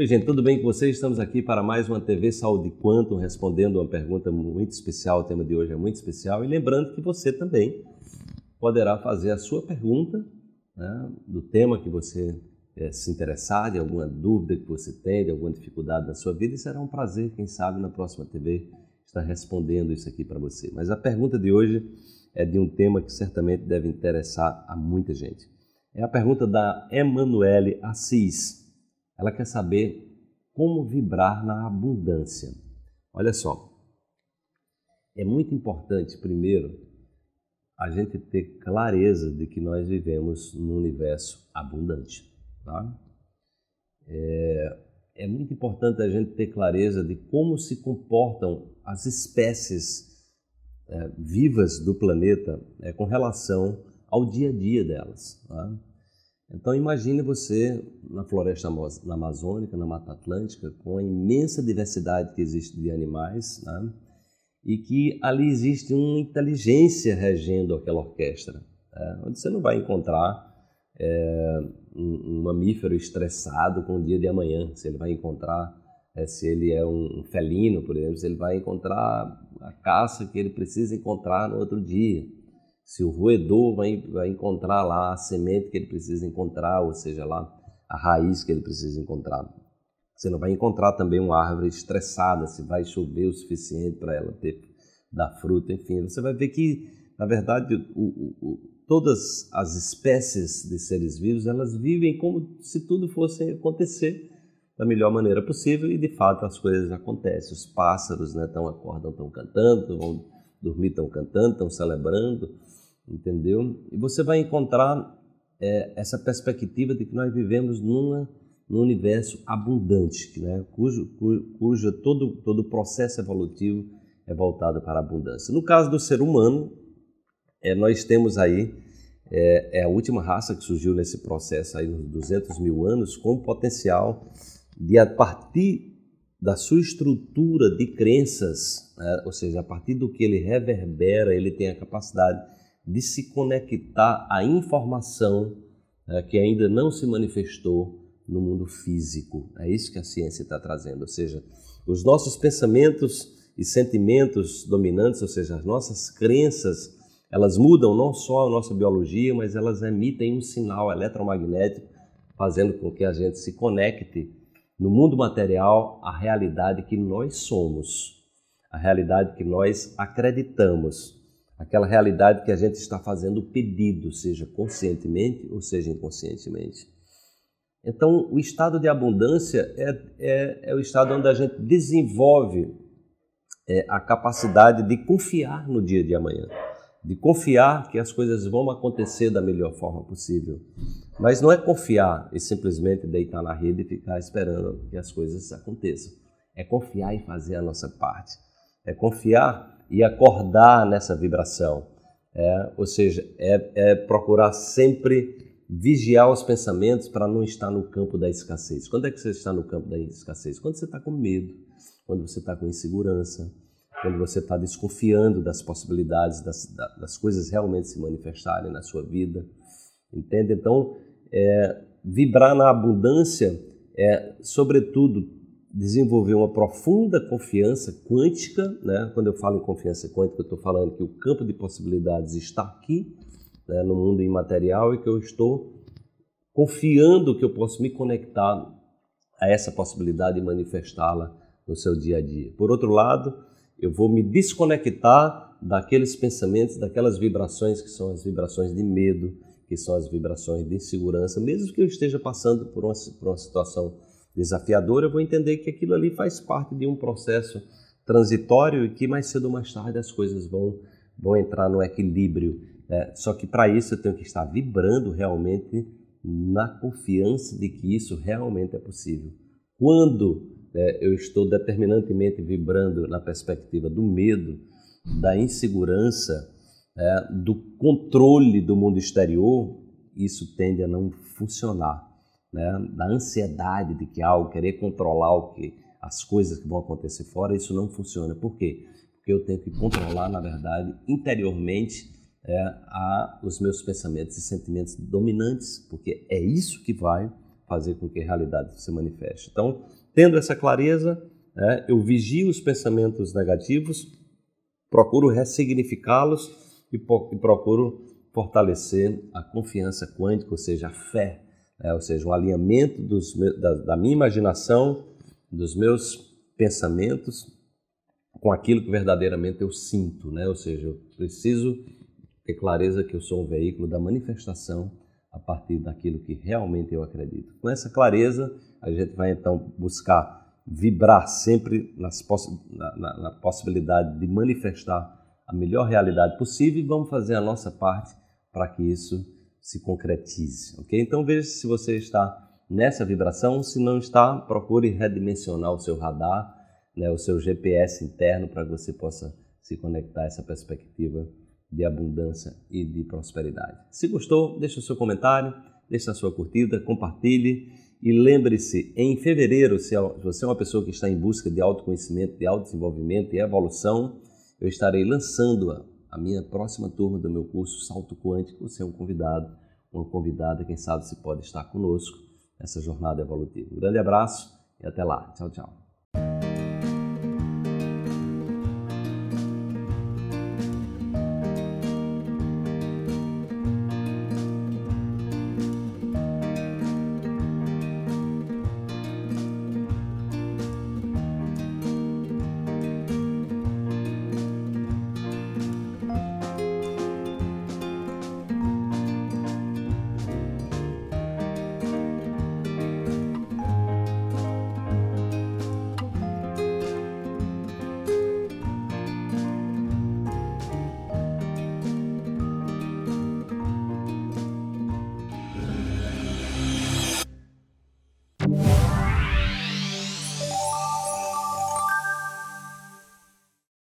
Oi, gente, tudo bem com vocês? Estamos aqui para mais uma TV Saúde Quantum, respondendo uma pergunta muito especial. O tema de hoje é muito especial. E lembrando que você também poderá fazer a sua pergunta né, do tema que você é, se interessar, de alguma dúvida que você tem, de alguma dificuldade na sua vida. E será um prazer, quem sabe, na próxima TV estar respondendo isso aqui para você. Mas a pergunta de hoje é de um tema que certamente deve interessar a muita gente. É a pergunta da Emanuele Assis. Ela quer saber como vibrar na abundância. Olha só, é muito importante, primeiro, a gente ter clareza de que nós vivemos num universo abundante. Tá? É, é muito importante a gente ter clareza de como se comportam as espécies é, vivas do planeta é, com relação ao dia a dia delas. Tá? Então imagine você na floresta na amazônica, na Mata Atlântica, com a imensa diversidade que existe de animais, né? e que ali existe uma inteligência regendo aquela orquestra, né? onde você não vai encontrar é, um, um, mamífero estressado com o dia de amanhã, se ele vai encontrar, é, se ele é um, um felino, por exemplo, se ele vai encontrar a caça que ele precisa encontrar no outro dia se o roedor vai, vai encontrar lá a semente que ele precisa encontrar, ou seja, lá a raiz que ele precisa encontrar. Você não vai encontrar também uma árvore estressada, se vai chover o suficiente para ela ter da fruta, enfim. Você vai ver que, na verdade, o, o, o, todas as espécies de seres vivos, elas vivem como se tudo fosse acontecer da melhor maneira possível e, de fato, as coisas acontecem. Os pássaros né, tão, acordam, estão cantando, vão dormir, estão cantando, estão celebrando entendeu? E você vai encontrar é, essa perspectiva de que nós vivemos numa, num universo abundante, né? cujo, cu, cujo todo, todo processo evolutivo é voltado para a abundância. No caso do ser humano, é, nós temos aí, é, é, a última raça que surgiu nesse processo aí nos 200 mil anos, com o potencial de, a partir da sua estrutura de crenças, né? ou seja, a partir do que ele reverbera, ele tem a capacidade de se conectar à informação é, que ainda não se manifestou no mundo físico. É isso que a ciência está trazendo, ou seja, os nossos pensamentos e sentimentos dominantes, ou seja, as nossas crenças, elas mudam não só a nossa biologia, mas elas emitem um sinal eletromagnético, fazendo com que a gente se conecte no mundo material à realidade que nós somos, a realidade que nós acreditamos aquela realidade que a gente está fazendo o pedido, seja conscientemente ou seja inconscientemente. Então, o estado de abundância é, é, é o estado onde a gente desenvolve é, a capacidade de confiar no dia de amanhã, de confiar que as coisas vão acontecer da melhor forma possível. Mas não é confiar e simplesmente deitar na rede e ficar esperando que as coisas aconteçam. É confiar e fazer a nossa parte. É confiar e acordar nessa vibração. É, ou seja, é, é procurar sempre vigiar os pensamentos para não estar no campo da escassez. Quando é que você está no campo da escassez? Quando você está com medo, quando você está com insegurança, quando você está desconfiando das possibilidades das, das coisas realmente se manifestarem na sua vida. Entende? Então, é, vibrar na abundância é, sobretudo, desenvolver uma profunda confiança quântica, né? quando eu falo em confiança quântica, eu estou falando que o campo de possibilidades está aqui, né? no mundo imaterial, e que eu estou confiando que eu posso me conectar a essa possibilidade e manifestá-la no seu dia a dia. Por outro lado, eu vou me desconectar daqueles pensamentos, daquelas vibrações que são as vibrações de medo, que são as vibrações de insegurança, mesmo que eu esteja passando por uma, por uma situação desafiador, eu vou entender que aquilo ali faz parte de um processo transitório e que mais cedo ou mais tarde as coisas vão, vão entrar no equilíbrio. É, só que para isso eu tenho que estar vibrando realmente na confiança de que isso realmente é possível. Quando é, eu estou determinantemente vibrando na perspectiva do medo, da insegurança, é, do controle do mundo exterior, isso tende a não funcionar né, da ansiedade de que algo, ah, querer controlar o que, as coisas que vão acontecer fora, isso não funciona. Por quê? Porque eu tenho que controlar, na verdade, interiormente é, a, os meus pensamentos e sentimentos dominantes, porque é isso que vai fazer com que a realidade se manifeste. Então, tendo essa clareza, é, eu vigio os pensamentos negativos, procuro ressignificá-los e, e procuro fortalecer a confiança quântica, ou seja, a fé é, ou seja, um alinhamento dos, da, da minha imaginação, dos meus pensamentos com aquilo que verdadeiramente eu sinto, né? Ou seja, eu preciso ter clareza que eu sou um veículo da manifestação a partir daquilo que realmente eu acredito. Com essa clareza, a gente vai então buscar vibrar sempre nas poss na, na, na, possibilidade de manifestar a melhor realidade possível e vamos fazer a nossa parte para que isso se concretize, ok? Então veja se você está nessa vibração, se não está, procure redimensionar o seu radar, né, o seu GPS interno para que você possa se conectar a essa perspectiva de abundância e de prosperidade. Se gostou, deixe o seu comentário, deixe a sua curtida, compartilhe e lembre-se, em fevereiro, é se você é uma pessoa que está em busca de autoconhecimento, de autodesenvolvimento e evolução, eu estarei lançando a minha próxima turma do meu curso Salto Quântico, você é um convidado, uma convidada, quem sabe se pode estar conosco nessa jornada evolutiva. Um grande abraço e até lá. Tchau, tchau.